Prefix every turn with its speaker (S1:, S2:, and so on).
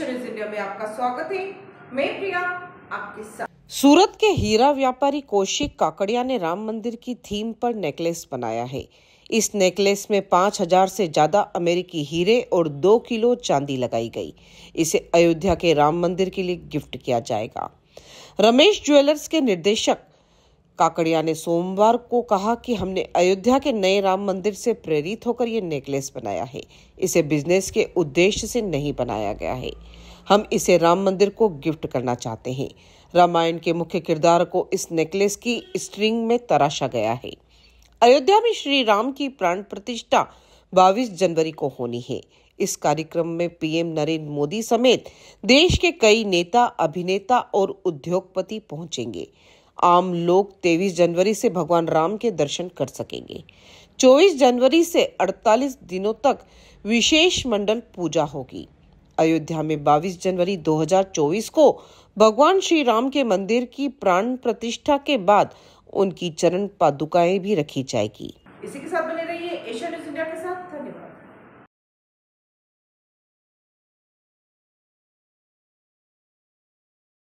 S1: India में आपका स्वागत है मैं प्रिया आपके साथ
S2: सूरत के हीरा व्यापारी कौशिक काकड़िया ने राम मंदिर की थीम पर नेकलेस बनाया है इस नेकलेस में पाँच हजार से ज़्यादा अमेरिकी हीरे और दो किलो चांदी लगाई गई इसे अयोध्या के राम मंदिर के लिए गिफ्ट किया जाएगा रमेश ज्वेलर्स के निर्देशक काकड़िया ने सोमवार को कहा कि हमने अयोध्या के नए राम मंदिर से प्रेरित होकर ये नेकलेस बनाया है इसे बिजनेस के उद्देश्य से नहीं बनाया गया है हम इसे राम मंदिर को गिफ्ट करना चाहते हैं रामायण के मुख्य किरदार को इस नेकलेस की स्ट्रिंग में तराशा गया है अयोध्या में श्री राम की प्राण प्रतिष्ठा बाईस जनवरी को होनी है इस कार्यक्रम में पीएम नरेंद्र मोदी समेत देश के कई नेता अभिनेता और उद्योगपति पहुंचेंगे आम लोग 23 जनवरी से भगवान राम के दर्शन कर सकेंगे 24 जनवरी से 48 दिनों तक विशेष मंडल पूजा होगी अयोध्या में 22 जनवरी 2024 को भगवान श्री राम के मंदिर की प्राण प्रतिष्ठा के बाद उनकी
S3: चरण पादुकाएं भी रखी जाएगी इसी के साथ बने रहिए एशिया न्यूज इंडिया के साथ धन्यवाद